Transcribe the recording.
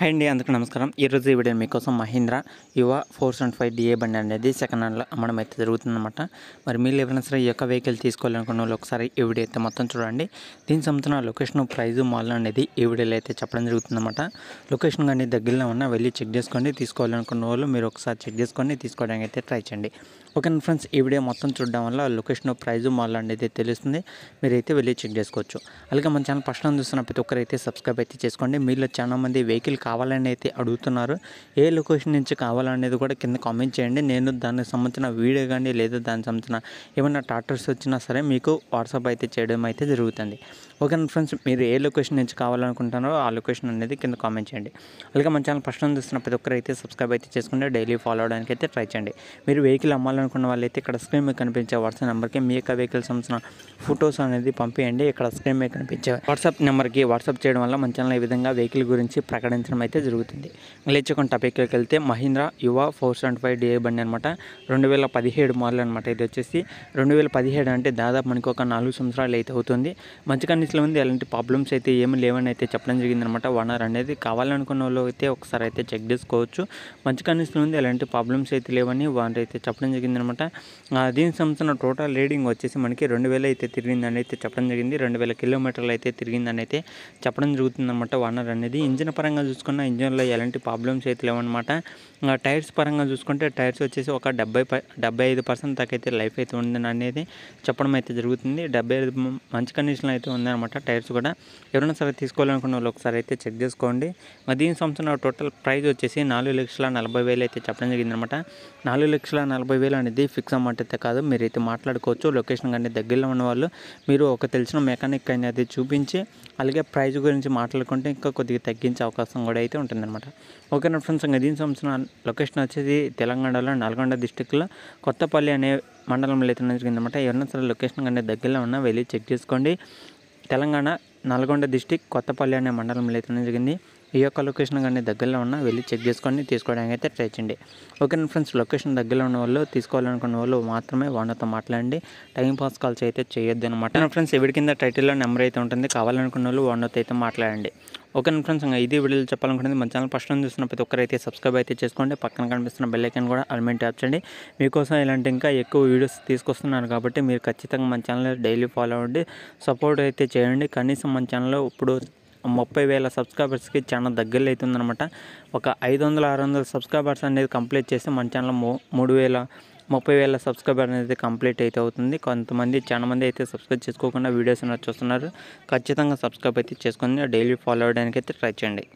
hi అండి అందుకు నమస్కారం ఈరోజు ఈ వీడియో మీకోసం మహీంద్రా యువ ఫోర్ సెవెంటీ ఫైవ్ డిఏ బండి అనేది సెకండ్ హ్యాండ్లో అమ్మడం అయితే జరుగుతుందన్నమాట మరి మీరు ఎవరైనా సరే ఈ యొక్క వెహికల్ తీసుకోవాలనుకున్న వాళ్ళు ఒకసారి ఈ వీడియో అయితే మొత్తం చూడండి దీనికి సంబంధించిన లొకేషన్ ప్రైజ్ మాల్ అనేది ఈ వీడియోలో అయితే చెప్పడం జరుగుతుందన్నమాట లొకేషన్ కానీ దగ్గరలో ఉన్న వెళ్ళి చెక్ చేసుకోండి తీసుకోవాలనుకున్న వాళ్ళు మీరు ఒకసారి చెక్ చేసుకొని తీసుకోవడానికి అయితే ట్రై చేయండి ఓకే ఫ్రెండ్స్ ఈ వీడియో మొత్తం చూడడం వల్ల లొకేషన్ ప్రైజ్ మాల్ అనేది తెలుస్తుంది మీరైతే వెళ్ళి చెక్ చేసుకోవచ్చు అలాగే మన ఛానల్ ఫస్ట్ చూస్తున్న ప్రతి ఒక్కరైతే సబ్స్క్రైబ్ అయితే చేసుకోండి మీలో చాలా మంది వెహికల్ కావాలని అయితే అడుగుతున్నారు ఏ లొకేషన్ నుంచి కావాలనేది కూడా కింద కామెంట్ చేయండి నేను దానికి సంబంధించిన వీడియో కానీ లేదా దానికి సంబంధించిన ఏమైనా టాటర్స్ వచ్చినా సరే మీకు వాట్సాప్ అయితే చేయడం అయితే జరుగుతుంది ఓకే ఫ్రెండ్స్ మీరు ఏ లొకేషన్ నుంచి కావాలనుకుంటున్నారో ఆ లొకేషన్ అనేది కింద కామెంట్ చేయండి అలాగే మన ఛానల్ ఫస్ట్ చూస్తున్న ప్రతి ఒక్కరైతే సబ్స్క్రైబ్ అయితే చేసుకుంటే డైలీ ఫాలో అవడానికి అయితే ట్రై చేయండి మీరు వెహికల్ అమ్మాలనుకున్న వాళ్ళైతే ఇక్కడ స్క్రీన్ మీద కనిపించే వాట్సాప్ నెంబర్కి మీ యొక్క వెహికల్ సంబంధించిన ఫొటోస్ అనేది పంపేయండి ఇక్కడ స్క్రీన్ మీద కనిపించే వాట్సాప్ నెంబర్కి వాట్సాప్ చేయడం వల్ల మన ఛానల్ ఈ విధంగా వెహికల్ గురించి ప్రకటించడం అయితే జరుగుతుంది లేచకొండ టాపిక్లోకి వెళ్తే మహీంద్ర యువ ఫోర్ సెవెంటీ ఫైవ్ డిఏ బండి అనమాట రెండు వేల పదిహేడు మోడల్ అనమాట ఇది వచ్చేసి రెండు వేల పదిహేడు అంటే దాదాపు మనకు ఒక నాలుగు సంవత్సరాలు అయితే అవుతుంది మంచి కండిషన్లో ఉంది ఎలాంటి ప్రాబ్లమ్స్ అయితే ఏమి లేవని అయితే చెప్పడం జరిగిందనమాట ఓనర్ అనేది కావాలనుకున్న వాళ్ళు అయితే ఒకసారి అయితే చెక్ చేసుకోవచ్చు మంచి కండిషన్లో ఉంది ఎలాంటి ప్రాబ్లమ్స్ అయితే లేవని వాళ్ళు అయితే చెప్పడం జరిగిందనమాట దీనికి సంబంధించిన టోటల్ రీడింగ్ వచ్చేసి మనకి రెండు వేల అయితే తిరిగిందని అయితే చెప్పడం జరిగింది రెండు వేల కిలోమీటర్లు అయితే తిరిగిందని అయితే చెప్పడం జరుగుతుందన్నమాట ఓనర్ అనేది ఇంజిన్ పరంగా చూసుకుంటే చూసుకున్న ఇంజన్లో ఎలాంటి ప్రాబ్లమ్స్ అయితే లేవన్నమాట టైర్స్ పరంగా చూసుకుంటే టైర్స్ వచ్చేసి ఒక డెబ్బై డెబ్బై ఐదు పర్సెంట్ దాకైతే లైఫ్ అయితే ఉందని అనేది చెప్పడం అయితే జరుగుతుంది డెబ్బై ఐదు మంచి కండిషన్లో అయితే ఉందన్నమాట టైర్స్ కూడా ఎవరైనా సరే తీసుకోవాలనుకున్న వాళ్ళు ఒకసారి అయితే చెక్ చేసుకోండి మరి సంవత్సరం టోటల్ ప్రైస్ వచ్చేసి నాలుగు లక్షల నలభై వేలు అయితే చెప్పడం జరిగిందనమాట నాలుగు లక్షల నలభై వేలు అనేది ఫిక్స్ అమౌంట్ అయితే కాదు మీరైతే మాట్లాడుకోవచ్చు లొకేషన్ కానీ దగ్గరలో ఉన్న వాళ్ళు మీరు ఒక తెలిసిన మెకానిక్ అనేది చూపించి అలాగే ప్రైజ్ గురించి మాట్లాడుకుంటే ఇంకా కొద్దిగా తగ్గించే అవకాశం కూడా అయితే ఉంటుందన్నమాట నా ఫ్రెండ్స్ ఇంకా దీని సంవత్సరం లొకేషన్ వచ్చేది తెలంగాణలో నల్గొండ డిస్టిక్లో కొత్తపల్లి అనే మండలంలో అయితే నడిచిందనమాట ఎవరైనా సరే లొకేషన్ కంటే దగ్గరలో ఉన్నా వెళ్ళి చెక్ చేసుకోండి తెలంగాణ నల్గొండ డిస్టిక్ కొత్తపల్లి అనే మండలంలో అయితే జరిగింది ఈ యొక్క లొకేషన్ కానీ దగ్గరలో ఉన్నా వెళ్ళి చెక్ చేసుకొని తీసుకోవడానికి అయితే ట్రై చేయండి ఓకే ఫ్రెండ్స్ లొకేషన్ దగ్గరలో ఉన్న వాళ్ళు తీసుకోవాలనుకున్న వాళ్ళు మాత్రమే వాళ్ళతో మాట్లాడండి టైం పాస్ కాల్స్ అయితే చేయొద్దు అనమాట ఫ్రెండ్స్ ఎవరి కింద టైటిల్లో నెంబర్ అయితే ఉంటుంది కావాలనుకున్న వాళ్ళు వాళ్ళతో అయితే మాట్లాడండి ఓకే ఫ్రెండ్స్ ఇంకా ఇది వీడియోలు చెప్పాలనుకుంటుంది మన ఛానల్ ఫస్ట్ నుంచి చూసిన ప్రతి ఒక్కరైతే సబ్స్క్రైబ్ అయితే చేసుకోండి పక్కన కనిపిస్తున్న బెల్లైకన్ కూడా అల్మెంట్ ట్యాప్ చేయండి మీకోసం ఇలాంటి ఇంకా ఎక్కువ వీడియోస్ తీసుకొస్తున్నాను కాబట్టి మీరు ఖచ్చితంగా మన ఛానల్ డైలీ ఫాలో అవ్వండి సపోర్ట్ అయితే చేయండి కనీసం మన ఛానల్లో ఇప్పుడు ముప్పై వేల సబ్స్క్రైబర్స్కి చాలా దగ్గరలో అవుతుందనమాట ఒక ఐదు వందల ఆరు వందల సబ్స్క్రైబర్స్ అనేది కంప్లీట్ చేస్తే మన ఛానల్ మూడు వేల ముప్పై వేల సబ్స్క్రైబర్ అనేది కంప్లీట్ అయితే అవుతుంది కొంతమంది చాలా మంది అయితే సబ్స్క్రైబ్ చేసుకోకుండా వీడియోస్ అనేది చూస్తున్నారు ఖచ్చితంగా సబ్స్క్రైబ్ అయితే చేసుకొని డైలీ ఫాలో అవ్వడానికి అయితే ట్రై చేయండి